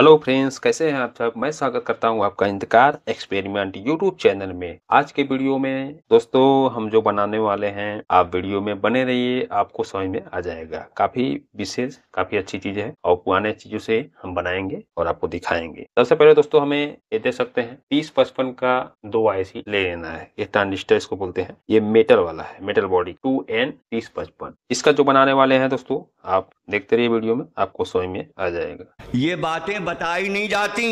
hello friends कैसे हैं आप सब मैं स्वागत करता हूं आपका इंतकार एक्सपेरिमेंट यूट्यूब चैनल में आज के वीडियो में दोस्तों हम जो बनाने वाले हैं आप वीडियो में बने रहिए आपको समझ में आ जाएगा काफी विशेष काफी अच्छी चीज है और पुराने चीजों से हम बनाएंगे और आपको दिखाएंगे सबसे पहले दोस्तों हमें ये दे सकते हैं तीस पचपन का दो आई ले लेना है ये ट्रांजिस्टर इसको बोलते हैं ये मेटल वाला है मेटल बॉडी टू एन तीस पचपन इसका जो बनाने वाले हैं दोस्तों आप देखते रहिए वीडियो में आपको समझ में आ जाएगा ये बातें बताई नहीं जाती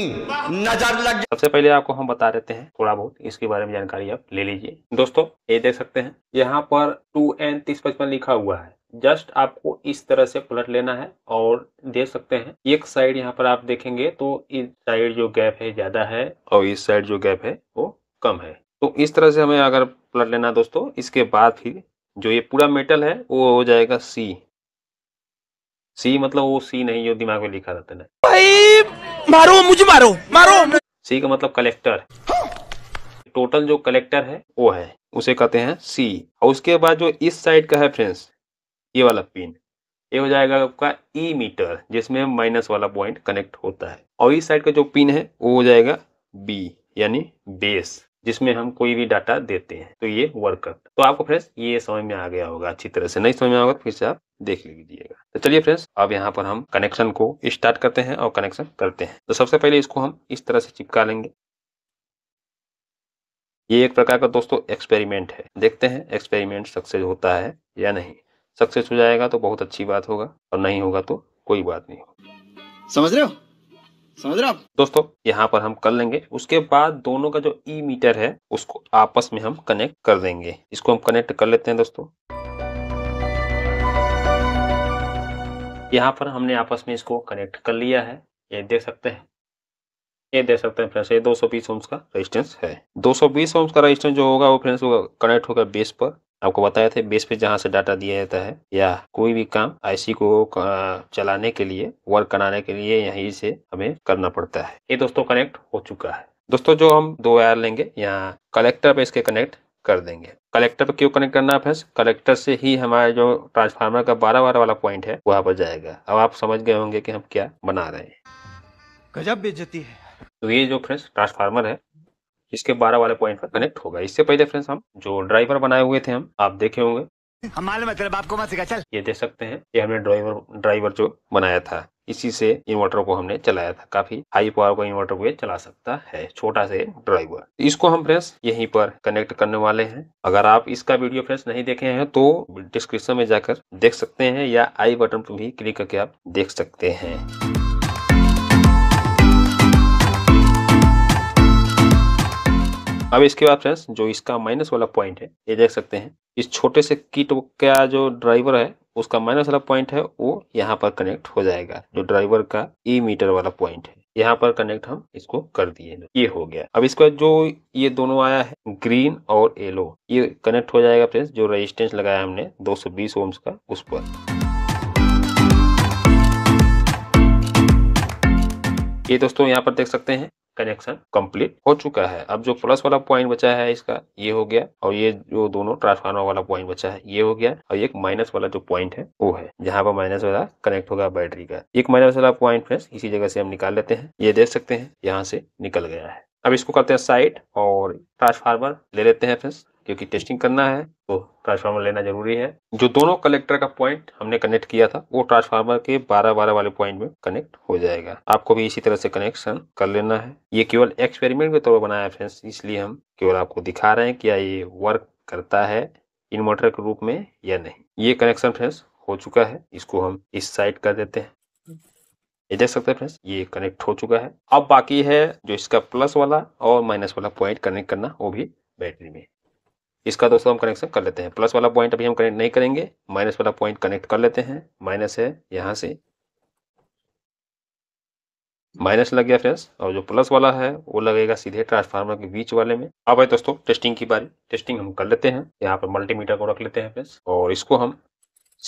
नजर लग जा सबसे पहले आपको हम बता देते हैं थोड़ा बहुत इसके बारे में जानकारी आप ले लीजिए दोस्तों ये देख सकते हैं यहाँ पर टू एन तीस पचपन लिखा हुआ है जस्ट आपको इस तरह से पलट लेना है और देख सकते हैं एक साइड यहाँ पर आप देखेंगे तो इस साइड जो गैप है ज्यादा है और इस साइड जो गैप है वो कम है तो इस तरह से हमें अगर पलट लेना दोस्तों इसके बाद फिर जो ये पूरा मेटल है वो हो जाएगा सी सी मतलब वो सी नहीं जो दिमाग में लिखा रहता है भाई मारो मुझे मारो मारो सी का मतलब कलेक्टर टोटल जो कलेक्टर है वो है उसे कहते हैं सी और उसके बाद जो इस साइड का है फ्रेंड्स ये वाला पिन ये हो जाएगा आपका ई e मीटर जिसमें माइनस वाला पॉइंट कनेक्ट होता है और इस साइड का जो पिन है वो हो जाएगा बी यानी बेस जिसमें हम कोई भी डाटा देते हैं तो ये वर्क करता तो आपको फ्रेंड्स ये समझ में आ गया होगा अच्छी तरह से नहीं समझ में आएगा तो फिर से आप देख लीजिएगा तो चलिए फ्रेंड्स अब यहाँ पर हम कनेक्शन को स्टार्ट करते हैं और कनेक्शन करते हैं तो सबसे पहले इसको हम इस तरह से चिपका लेंगे ये एक प्रकार का दोस्तों एक्सपेरिमेंट है देखते हैं एक्सपेरिमेंट सक्सेस होता है या नहीं सक्सेस हो जाएगा तो बहुत अच्छी बात होगा और नहीं होगा तो कोई बात नहीं समझ रहे हो समझ रहे हो दोस्तों यहाँ पर हम कर लेंगे उसके बाद दोनों का जो ई e मीटर है उसको आपस में हम कनेक्ट कर देंगे इसको हम कनेक्ट कर लेते हैं दोस्तों यहाँ पर हमने आपस में इसको कनेक्ट कर लिया है ये देख सकते हैं ये देख सकते हैं फ्रेंड्स ये 220 सौ ओम्स का रेजिस्टेंस है 220 सौ ओम्स का रेजिस्टेंस जो होगा वो फ्रेंड्स होगा कनेक्ट होगा बेस पर आपको बताए थे बेस पे जहाँ से डाटा दिया जाता है या कोई भी काम आईसी को चलाने के लिए वर्क कराने के लिए यहीं से हमें करना पड़ता है ये दोस्तों कनेक्ट हो चुका है दोस्तों जो हम दो वायर लेंगे यहाँ कलेक्टर पे इसके कनेक्ट कर देंगे कलेक्टर पे क्यों कनेक्ट करना है कलेक्टर से ही हमारे जो ट्रांसफार्मर का बारह बारह वाला पॉइंट है वहाँ पर जाएगा अब आप समझ गए होंगे कि हम क्या बना रहे हैं गजब बेचती है तो ये जो फ्रेंड्स ट्रांसफार्मर है इसके 12 वाले पॉइंट पर कनेक्ट होगा इससे पहले फ्रेंड्स हम जो ड्राइवर बनाए हुए थे हम आप देखे होंगे ये देख सकते हैं ये हमने ड्राइवर ड्राइवर जो बनाया था इसी से इन्वर्टर को हमने चलाया था काफी हाई पावर का इन्वर्टर को ये चला सकता है छोटा से ड्राइवर इसको हम फ्रेंड्स यहीं पर कनेक्ट करने वाले हैं अगर आप इसका वीडियो फ्रेंड्स नहीं देखे हैं तो डिस्क्रिप्शन में जाकर देख सकते हैं या आई बटन पर भी क्लिक करके आप देख सकते हैं अब इसके बाद फ्रेंड्स जो इसका माइनस वाला पॉइंट है ये देख सकते हैं इस छोटे से किट का जो ड्राइवर है उसका माइनस वाला पॉइंट है वो यहाँ पर कनेक्ट हो जाएगा जो ड्राइवर का ई मीटर वाला पॉइंट है यहाँ पर कनेक्ट हम इसको कर दिए ये हो गया अब बाद जो ये दोनों आया है ग्रीन और येलो ये कनेक्ट हो जाएगा फ्रेंड्स जो रेजिस्टेंस लगाया हमने 220 ओम्स का उस पर ये दोस्तों यहाँ पर देख सकते हैं कनेक्शन कंप्लीट हो चुका है अब जो प्लस वाला पॉइंट बचा है इसका ये हो गया और ये जो दोनों ट्रांसफार्मर वाला पॉइंट बचा है ये हो गया और एक माइनस वाला जो पॉइंट है वो है जहाँ पर माइनस वाला कनेक्ट होगा बैटरी का एक माइनस वाला पॉइंट फ्रेंड्स इसी जगह से हम निकाल लेते हैं ये देख सकते हैं यहाँ से निकल गया है अब इसको करते हैं साइड और ट्रांसफार्मर ले लेते हैं फ्रेंड्स क्योंकि टेस्टिंग करना है तो ट्रांसफार्मर लेना जरूरी है जो दोनों कलेक्टर का पॉइंट हमने कनेक्ट किया था वो ट्रांसफार्मर के 12 12 वाले पॉइंट में कनेक्ट हो जाएगा आपको भी इसी तरह से कनेक्शन कर लेना है ये केवल एक्सपेरिमेंट के तौर पर बनाया है फ्रेंड्स इसलिए हम केवल आपको दिखा रहे हैं क्या ये वर्क करता है इन्वर्टर के रूप में या नहीं ये कनेक्शन फ्रेंड्स हो चुका है इसको हम इस साइड कर देते हैं ये देख सकते हैं फ्रेंड्स ये कनेक्ट हो चुका है अब बाकी है जो इसका प्लस वाला और माइनस वाला पॉइंट कनेक्ट करना वो भी बैटरी में इसका दोस्तों हम कनेक्शन कर लेते हैं प्लस वाला पॉइंट अभी हम कनेक्ट नहीं करेंगे माइनस वाला पॉइंट कनेक्ट कर लेते हैं माइनस है यहाँ से माइनस लग गया फ्रेंड्स और जो प्लस वाला है वो लगेगा सीधे ट्रांसफार्मर के बीच वाले में अब है दोस्तों टेस्टिंग की बारी टेस्टिंग हम कर लेते हैं यहाँ पर मल्टीमीटर को रख लेते हैं फ्रेंड्स और इसको हम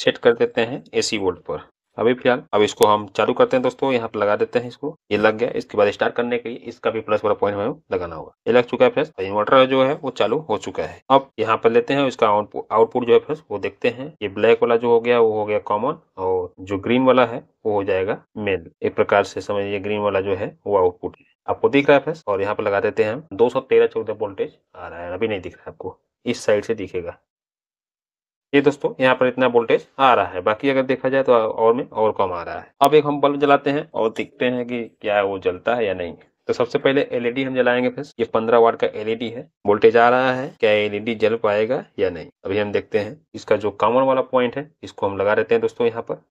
सेट कर देते हैं एसी वोल्ट पर अभी फिलहाल अब इसको हम चालू करते हैं दोस्तों यहाँ पर लगा देते हैं इसको ये लग गया इसके बाद स्टार्ट करने के लिए इसका भी प्लस वाला पॉइंट हमें लगाना होगा ये लग चुका है फ्रेस इन्वर्टर तो जो है वो चालू हो चुका है अब यहाँ पर लेते हैं इसका आउटपुट जो है फ्रेस वो देखते हैं ये ब्लैक वाला जो हो गया वो हो गया कॉमन और जो ग्रीन वाला है वो हो जाएगा मेल एक प्रकार से समझिए ग्रीन वाला जो है वो आउटपुट आपको दिख रहा है फ्रेस और यहाँ पर लगा देते हैं हम दो सौ तेरह चौदह वोल्टेज आ रहा है अभी नहीं दिख रहा है आपको इस साइड से दिखेगा ये दोस्तों यहाँ पर इतना वोल्टेज आ रहा है बाकी अगर देखा जाए तो और में और कम आ रहा है अब एक हम बल्ब जलाते हैं और देखते हैं कि क्या वो जलता है या नहीं तो सबसे पहले एलईडी हम जलाएंगे फिर ये 15 वाट का एलईडी है वोल्टेज आ रहा है क्या एलईडी जल पाएगा या नहीं अभी हम देखते हैं इसका जो कॉमन वाला पॉइंट है इसको हम लगा देते हैं दोस्तों यहाँ पर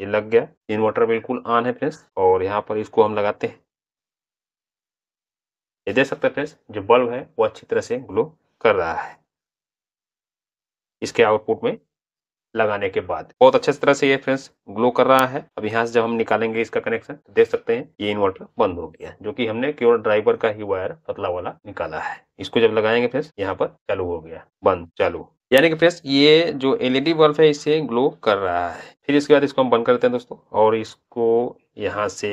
ये लग गया इन्वर्टर बिल्कुल ऑन है फ्रेंड्स और यहाँ पर इसको हम लगाते हैं ये देख सकते हैं फ्रेंड्स जो बल्ब है वो अच्छी तरह से ग्लो कर रहा है इसके आउटपुट में लगाने के बाद बहुत अच्छे तरह से ये फ्रेंड्स ग्लो कर रहा है अब यहाँ से जब हम निकालेंगे इसका कनेक्शन तो देख सकते हैं ये इन्वर्टर बंद हो गया जो कि हमने केवल ड्राइवर का ही वायर पतला वाला निकाला है इसको जब लगाएंगे फ्रेंड्स यहाँ पर चालू हो गया बंद चालू यानी कि फ्रेंड्स ये जो एलईडी बल्ब है इसे ग्लो कर रहा है फिर इसके बाद इसको हम बंद करते हैं दोस्तों और इसको यहाँ से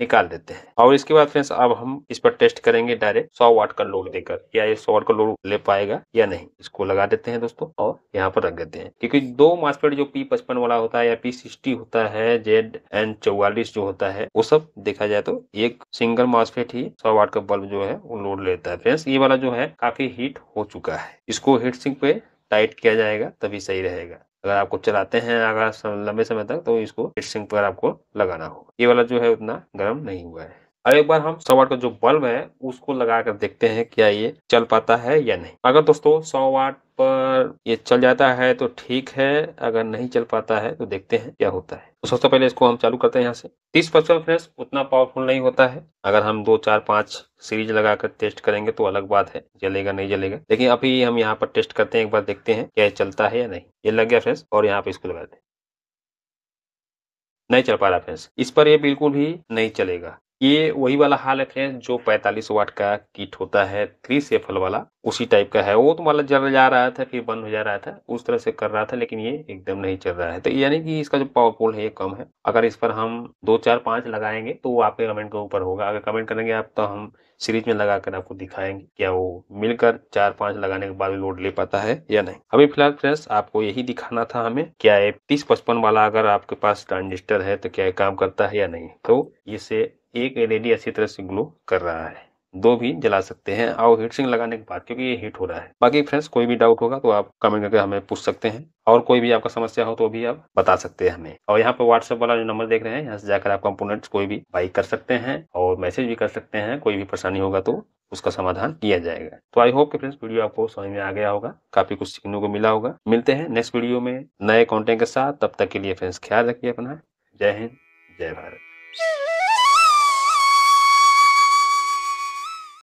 निकाल देते हैं और इसके बाद फ्रेंड्स अब हम इस पर टेस्ट करेंगे डायरेक्ट सौ वाट का लोड देकर या ये सौ वाट का लोड ले पाएगा या नहीं इसको लगा देते हैं दोस्तों और यहाँ पर रख देते हैं क्योंकि दो मास्पेट जो पी पचपन वाला होता है या पी सिक्सटी होता है जेड एन चौवालीस जो होता है वो सब देखा जाए तो एक सिंगल मास्पेट ही सौ वाट का बल्ब जो है वो लोड लेता है फ्रेंड्स ये वाला जो है काफी हीट हो चुका है इसको हीट सिंह पे टाइट किया जाएगा तभी सही रहेगा अगर आपको चलाते हैं अगर लंबे समय तक तो इसको सिंक पर आपको लगाना होगा ये वाला जो है उतना गर्म नहीं हुआ है अब एक बार हम सौ वाट का जो बल्ब है उसको लगा कर देखते हैं क्या ये चल पाता है या नहीं अगर दोस्तों सौ वाट पर ये चल जाता है तो ठीक है अगर नहीं चल पाता है तो देखते हैं क्या होता है तो सबसे पहले इसको हम चालू करते हैं यहाँ से तीस परसेंट फ्रेंड्स उतना पावरफुल नहीं होता है अगर हम दो चार पांच सीरीज लगाकर टेस्ट करेंगे तो अलग बात है जलेगा नहीं जलेगा लेकिन अभी हम यहाँ पर टेस्ट करते हैं एक बार देखते हैं क्या चलता है या नहीं ये लग गया फ्रेंड्स और यहाँ पे इसको लगा दें नहीं चल पा रहा फ्रेंड्स इस पर ये बिल्कुल भी नहीं चलेगा ये वही वाला हालत है जो 45 वाट का किट होता है थ्री सेफल वाला उसी टाइप का है वो तो मतलब जल जा रहा था फिर बंद हो जा रहा था उस तरह से कर रहा था लेकिन ये एकदम नहीं चल रहा है तो यानी कि इसका जो पावरफुल है ये कम है अगर इस पर हम दो चार पांच लगाएंगे तो वो आपके कमेंट के ऊपर होगा अगर कमेंट करेंगे आप तो हम सीरीज में लगा कर आपको दिखाएंगे क्या वो मिलकर चार पांच लगाने के बाद लोड ले पाता है या नहीं अभी फिलहाल फ्रेंड्स आपको यही दिखाना था हमें क्या है तीस पचपन वाला अगर आपके पास ट्रांजिस्टर है तो क्या काम करता है या नहीं तो इसे एक रेडी अच्छी तरह से ग्लो कर रहा है दो भी जला सकते हैं और हीट सिंक लगाने के बाद क्योंकि ये हीट हो रहा है बाकी फ्रेंड्स कोई भी डाउट होगा तो आप कमेंट करके हमें पूछ सकते हैं और कोई भी आपका समस्या हो तो भी आप बता सकते हैं हमें और यहाँ पर व्हाट्सएप वाला जो नंबर देख रहे हैं यहाँ से जाकर आप कंपोनेंट्स कोई भी बाई कर सकते हैं और मैसेज भी कर सकते हैं कोई भी परेशानी होगा तो उसका समाधान किया जाएगा तो आई होप कि फ्रेंड्स वीडियो आपको समझ में आ गया होगा काफी कुछ सीखने को मिला होगा मिलते हैं नेक्स्ट वीडियो में नए कॉन्टेंट के साथ तब तक के लिए फ्रेंड्स ख्याल रखिए अपना जय हिंद जय भारत